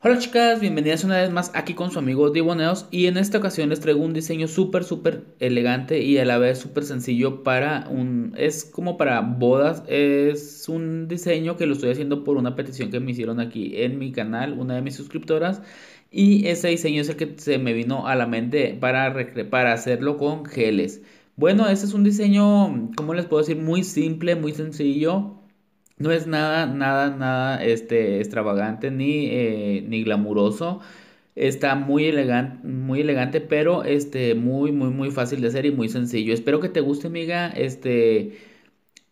Hola chicas, bienvenidas una vez más aquí con su amigo Diboneos y en esta ocasión les traigo un diseño súper súper elegante y a la vez súper sencillo para un... es como para bodas, es un diseño que lo estoy haciendo por una petición que me hicieron aquí en mi canal, una de mis suscriptoras y ese diseño es el que se me vino a la mente para, para hacerlo con geles. Bueno, este es un diseño, como les puedo decir, muy simple, muy sencillo, no es nada, nada, nada este, extravagante eh, ni, glamuroso. Está muy elegante, muy elegante, pero este, muy, muy, muy fácil de hacer y muy sencillo. Espero que te guste, amiga. Este,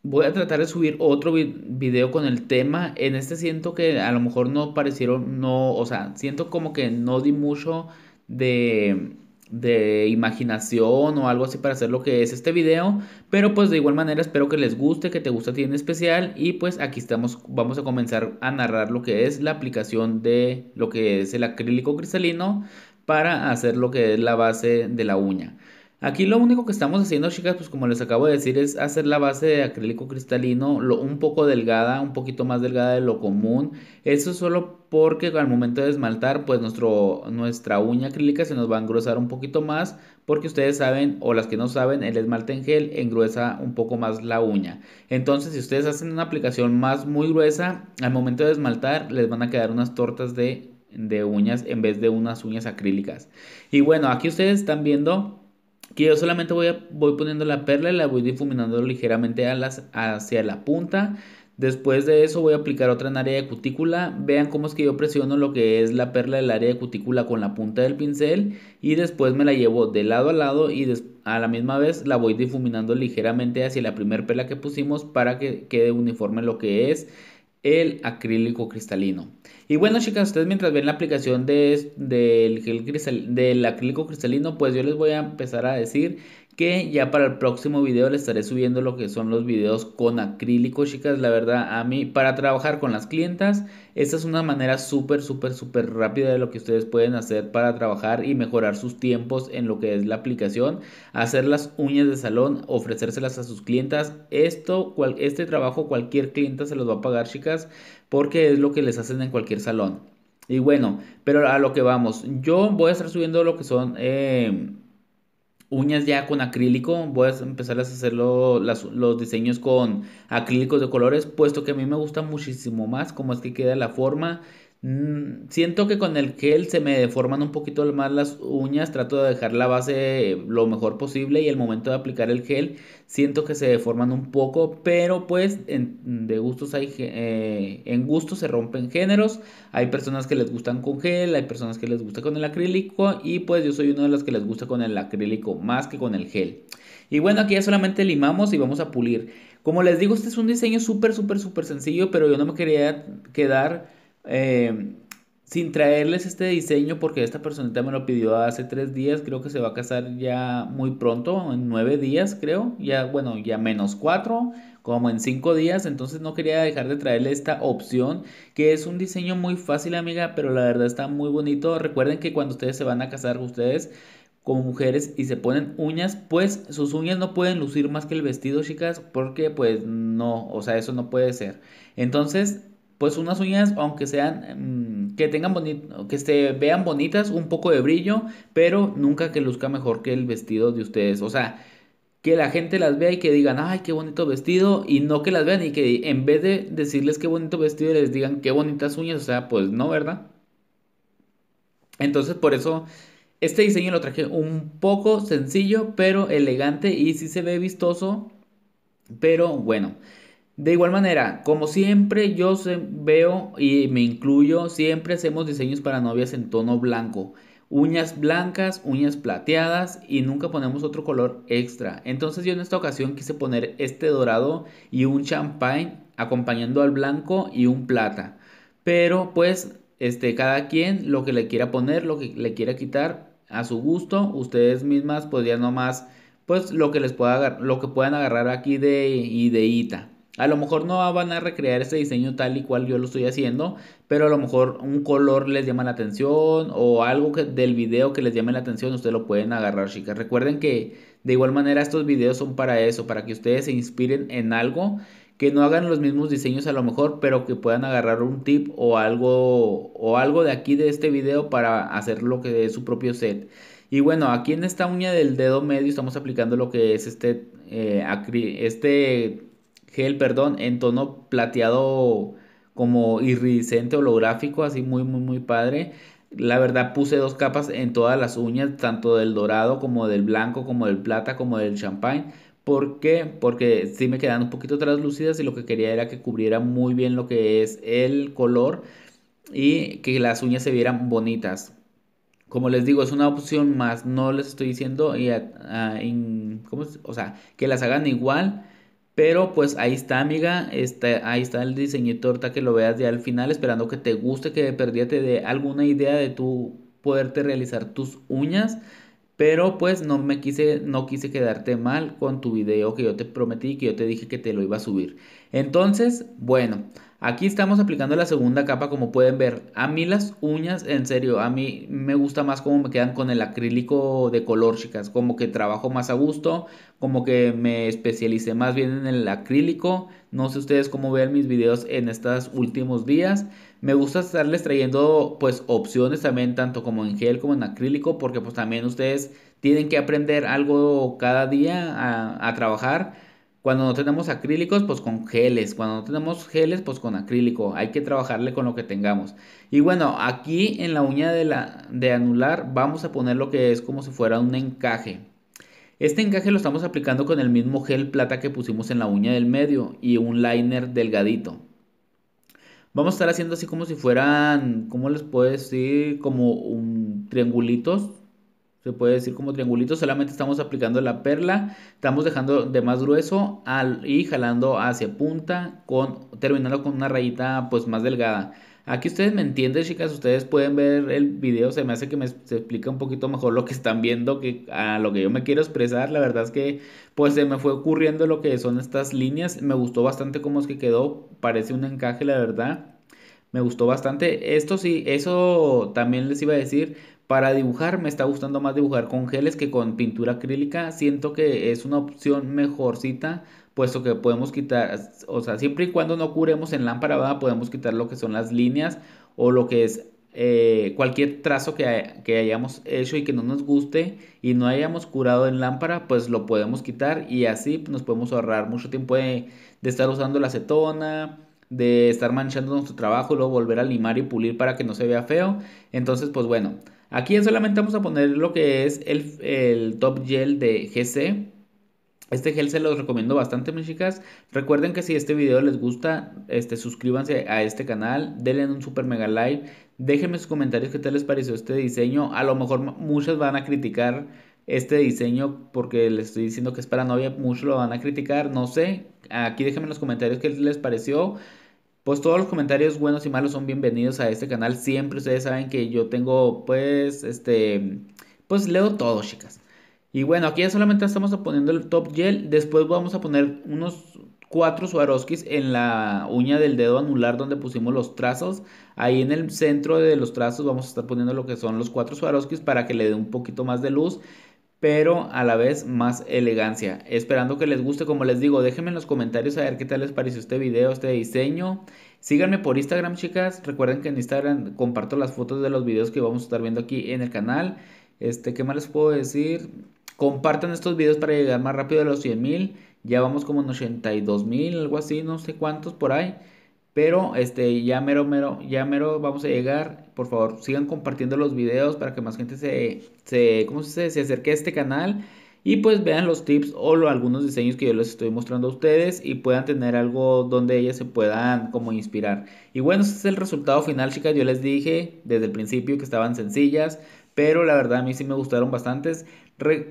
Voy a tratar de subir otro video con el tema. En este siento que a lo mejor no parecieron, no, o sea, siento como que no di mucho de, de imaginación o algo así para hacer lo que es este video pero pues de igual manera espero que les guste que te guste a ti en especial y pues aquí estamos vamos a comenzar a narrar lo que es la aplicación de lo que es el acrílico cristalino para hacer lo que es la base de la uña Aquí lo único que estamos haciendo, chicas, pues como les acabo de decir, es hacer la base de acrílico cristalino un poco delgada, un poquito más delgada de lo común. Eso solo porque al momento de esmaltar, pues nuestro, nuestra uña acrílica se nos va a engrosar un poquito más, porque ustedes saben, o las que no saben, el esmalte en gel engruesa un poco más la uña. Entonces, si ustedes hacen una aplicación más muy gruesa, al momento de esmaltar les van a quedar unas tortas de, de uñas en vez de unas uñas acrílicas. Y bueno, aquí ustedes están viendo que yo solamente voy, voy poniendo la perla y la voy difuminando ligeramente hacia la punta. Después de eso voy a aplicar otra en área de cutícula. Vean cómo es que yo presiono lo que es la perla del área de cutícula con la punta del pincel y después me la llevo de lado a lado y a la misma vez la voy difuminando ligeramente hacia la primera perla que pusimos para que quede uniforme lo que es el acrílico cristalino. Y bueno, chicas, ustedes mientras ven la aplicación de, del acrílico cristalino, pues yo les voy a empezar a decir que ya para el próximo video le estaré subiendo lo que son los videos con acrílico, chicas. La verdad, a mí, para trabajar con las clientas, esta es una manera súper, súper, súper rápida de lo que ustedes pueden hacer para trabajar y mejorar sus tiempos en lo que es la aplicación. Hacer las uñas de salón, ofrecérselas a sus clientas. Esto, este trabajo cualquier clienta se los va a pagar, chicas, porque es lo que les hacen en cualquier salón. Y bueno, pero a lo que vamos, yo voy a estar subiendo lo que son... Eh, uñas ya con acrílico, voy a empezar a hacer los diseños con acrílicos de colores, puesto que a mí me gusta muchísimo más cómo es que queda la forma Mm, siento que con el gel se me deforman un poquito más las uñas, trato de dejar la base eh, lo mejor posible y el momento de aplicar el gel siento que se deforman un poco, pero pues en, de gustos hay, eh, en gustos se rompen géneros, hay personas que les gustan con gel, hay personas que les gusta con el acrílico y pues yo soy uno de los que les gusta con el acrílico más que con el gel. Y bueno, aquí ya solamente limamos y vamos a pulir. Como les digo, este es un diseño súper, súper, súper sencillo, pero yo no me quería quedar eh, sin traerles este diseño porque esta personita me lo pidió hace tres días, creo que se va a casar ya muy pronto, en nueve días creo, ya bueno, ya menos cuatro, como en cinco días, entonces no quería dejar de traerle esta opción que es un diseño muy fácil amiga, pero la verdad está muy bonito, recuerden que cuando ustedes se van a casar ustedes como mujeres y se ponen uñas, pues sus uñas no pueden lucir más que el vestido chicas, porque pues no, o sea, eso no puede ser. Entonces pues unas uñas, aunque sean, mm, que tengan bonito, que se vean bonitas, un poco de brillo, pero nunca que luzca mejor que el vestido de ustedes. O sea, que la gente las vea y que digan, ay, qué bonito vestido, y no que las vean y que en vez de decirles qué bonito vestido, les digan qué bonitas uñas, o sea, pues no, ¿verdad? Entonces, por eso, este diseño lo traje un poco sencillo, pero elegante y sí se ve vistoso, pero bueno. De igual manera, como siempre yo veo y me incluyo, siempre hacemos diseños para novias en tono blanco. Uñas blancas, uñas plateadas y nunca ponemos otro color extra. Entonces yo en esta ocasión quise poner este dorado y un champagne acompañando al blanco y un plata. Pero pues este, cada quien lo que le quiera poner, lo que le quiera quitar a su gusto, ustedes mismas podrían nomás pues lo que les pueda lo que puedan agarrar aquí de ideita. A lo mejor no van a recrear este diseño tal y cual yo lo estoy haciendo, pero a lo mejor un color les llama la atención o algo del video que les llame la atención, ustedes lo pueden agarrar, chicas. Recuerden que de igual manera estos videos son para eso, para que ustedes se inspiren en algo, que no hagan los mismos diseños a lo mejor, pero que puedan agarrar un tip o algo o algo de aquí de este video para hacer lo que es su propio set. Y bueno, aquí en esta uña del dedo medio estamos aplicando lo que es este, eh, este gel, perdón, en tono plateado como iridiscente holográfico, así muy, muy, muy padre. La verdad puse dos capas en todas las uñas, tanto del dorado como del blanco, como del plata, como del champagne. ¿Por qué? Porque sí me quedan un poquito translúcidas y lo que quería era que cubriera muy bien lo que es el color y que las uñas se vieran bonitas. Como les digo, es una opción más, no les estoy diciendo, o sea, que las hagan igual pero pues ahí está, amiga. Está, ahí está el diseñito ahorita que lo veas ya al final. Esperando que te guste, que de te alguna idea de tu poderte realizar tus uñas. Pero pues no me quise, no quise quedarte mal con tu video que yo te prometí, que yo te dije que te lo iba a subir. Entonces, bueno. Aquí estamos aplicando la segunda capa como pueden ver. A mí las uñas, en serio, a mí me gusta más cómo me quedan con el acrílico de color, chicas. Como que trabajo más a gusto, como que me especialicé más bien en el acrílico. No sé ustedes cómo ven mis videos en estos últimos días. Me gusta estarles trayendo pues opciones también, tanto como en gel como en acrílico, porque pues también ustedes tienen que aprender algo cada día a, a trabajar cuando no tenemos acrílicos, pues con geles. Cuando no tenemos geles, pues con acrílico. Hay que trabajarle con lo que tengamos. Y bueno, aquí en la uña de, la, de anular vamos a poner lo que es como si fuera un encaje. Este encaje lo estamos aplicando con el mismo gel plata que pusimos en la uña del medio y un liner delgadito. Vamos a estar haciendo así como si fueran, ¿cómo les puedo decir? Como un triangulitos se puede decir como triangulito, solamente estamos aplicando la perla, estamos dejando de más grueso al, y jalando hacia punta, con, terminando con una rayita pues más delgada. Aquí ustedes me entienden, chicas, ustedes pueden ver el video, se me hace que me se explica un poquito mejor lo que están viendo, que a lo que yo me quiero expresar, la verdad es que pues se me fue ocurriendo lo que son estas líneas, me gustó bastante cómo es que quedó, parece un encaje, la verdad. Me gustó bastante. Esto sí, eso también les iba a decir para dibujar me está gustando más dibujar con geles que con pintura acrílica. Siento que es una opción mejorcita, puesto que podemos quitar, o sea, siempre y cuando no curemos en lámpara, ¿verdad? podemos quitar lo que son las líneas o lo que es eh, cualquier trazo que, que, hayamos hecho y que no nos guste y no hayamos curado en lámpara, pues lo podemos quitar y así nos podemos ahorrar mucho tiempo de, de estar usando la acetona, de estar manchando nuestro trabajo y luego volver a limar y pulir para que no se vea feo. Entonces, pues bueno. Aquí solamente vamos a poner lo que es el, top gel de GC. Este gel se los recomiendo bastante, mis chicas. Recuerden que si este video les gusta, este, suscríbanse a este canal, denle un super mega like, déjenme sus comentarios qué tal les pareció este diseño. A lo mejor muchos van a criticar este diseño porque les estoy diciendo que es para novia, muchos lo van a criticar, no sé. Aquí déjenme en los comentarios qué les pareció. Pues todos los comentarios buenos y malos son bienvenidos a este canal. Siempre ustedes saben que yo tengo, pues, este, pues leo todo, chicas. Y bueno, aquí ya solamente estamos poniendo el top gel. Después vamos a poner unos cuatro Swarovskis en la uña del dedo anular donde pusimos los trazos. Ahí en el centro de los trazos vamos a estar poniendo lo que son los cuatro Swarovskis para que le dé un poquito más de luz pero a la vez más elegancia. Esperando que les guste, como les digo, déjenme en los comentarios a ver qué tal les pareció este video, este diseño. Síganme por Instagram, chicas. Recuerden que en Instagram comparto las fotos de los videos que vamos a estar viendo aquí en el canal. Este, ¿qué más les puedo decir? Compartan estos videos para llegar más rápido a los 100.000. Ya vamos como en 82 mil, algo así, no sé cuántos por ahí. Pero este, ya mero, mero, ya mero vamos a llegar. Por favor, sigan compartiendo los videos para que más gente se, se, acerque a este canal. Y pues vean los tips o algunos diseños que yo les estoy mostrando a ustedes y puedan tener algo donde ellas se puedan como inspirar. Y bueno, ese es el resultado final, chicas. Yo les dije desde el principio que estaban sencillas, pero la verdad a mí sí me gustaron bastantes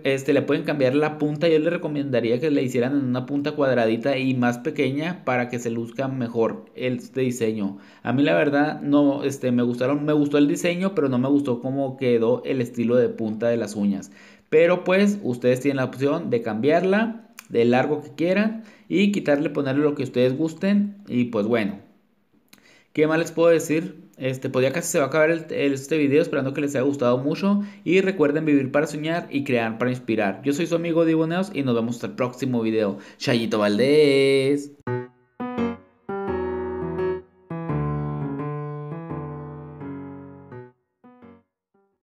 este, le pueden cambiar la punta. Yo les recomendaría que le hicieran en una punta cuadradita y más pequeña para que se luzca mejor este diseño. A mí la verdad no, este, me gustaron, me gustó el diseño, pero no me gustó cómo quedó el estilo de punta de las uñas. Pero pues ustedes tienen la opción de cambiarla, de largo que quieran y quitarle, ponerle lo que ustedes gusten y pues bueno. ¿Qué más les puedo decir? Este, pues casi se va a acabar este video, esperando que les haya gustado mucho. Y recuerden vivir para soñar y crear para inspirar. Yo soy su amigo Diboneos y nos vemos en el próximo video. Chayito Valdés.